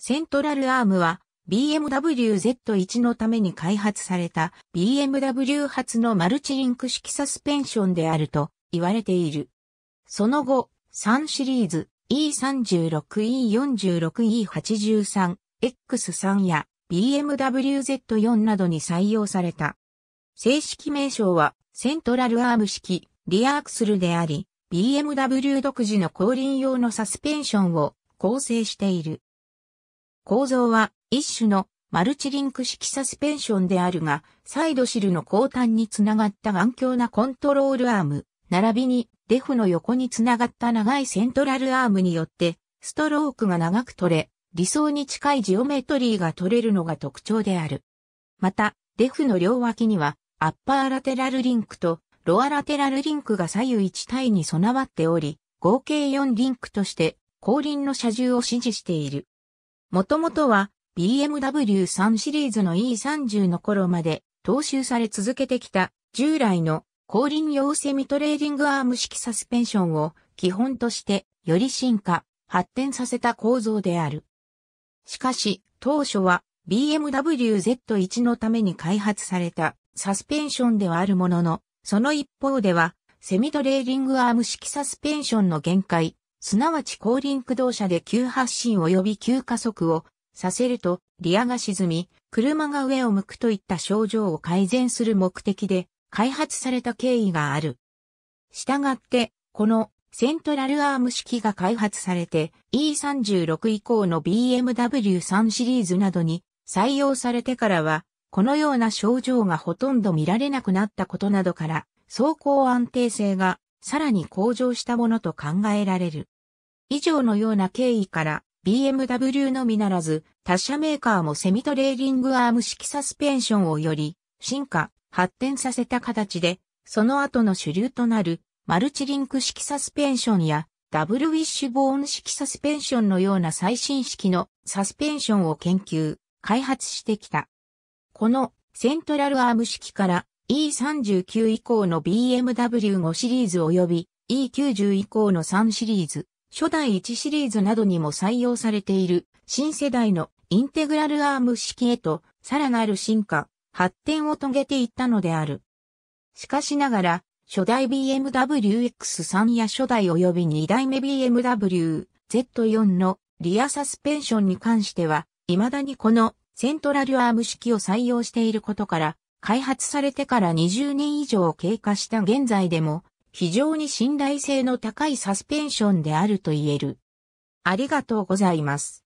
セントラルアームは BMW Z1 のために開発された BMW 発のマルチリンク式サスペンションであると言われている。その後、3シリーズ E36、E46、E83、X3 や BMW Z4 などに採用された。正式名称はセントラルアーム式リアアクスルであり、BMW 独自の後輪用のサスペンションを構成している。構造は一種のマルチリンク式サスペンションであるが、サイドシルの後端につながった頑強なコントロールアーム、並びにデフの横につながった長いセントラルアームによって、ストロークが長く取れ、理想に近いジオメトリーが取れるのが特徴である。また、デフの両脇には、アッパーラテラルリンクとロアラテラルリンクが左右1体に備わっており、合計4リンクとして後輪の車重を支持している。もともとは BMW3 シリーズの E30 の頃まで踏襲され続けてきた従来の後輪用セミトレーディングアーム式サスペンションを基本としてより進化、発展させた構造である。しかし当初は BMW Z1 のために開発されたサスペンションではあるものの、その一方ではセミトレーディングアーム式サスペンションの限界、すなわち後輪駆動車で急発進及び急加速をさせると、リアが沈み、車が上を向くといった症状を改善する目的で開発された経緯がある。したがって、このセントラルアーム式が開発されて E36 以降の BMW3 シリーズなどに採用されてからは、このような症状がほとんど見られなくなったことなどから、走行安定性がさらに向上したものと考えられる。以上のような経緯から BMW のみならず他社メーカーもセミトレーリングアーム式サスペンションをより進化、発展させた形でその後の主流となるマルチリンク式サスペンションやダブルウィッシュボーン式サスペンションのような最新式のサスペンションを研究、開発してきた。このセントラルアーム式から E39 以降の BMW5 シリーズ及び E90 以降の3シリーズ、初代1シリーズなどにも採用されている新世代のインテグラルアーム式へとさらなる進化、発展を遂げていったのである。しかしながら、初代 BMW X3 や初代及び2代目 BMW Z4 のリアサスペンションに関しては、未だにこのセントラルアーム式を採用していることから、開発されてから20年以上経過した現在でも、非常に信頼性の高いサスペンションであると言える。ありがとうございます。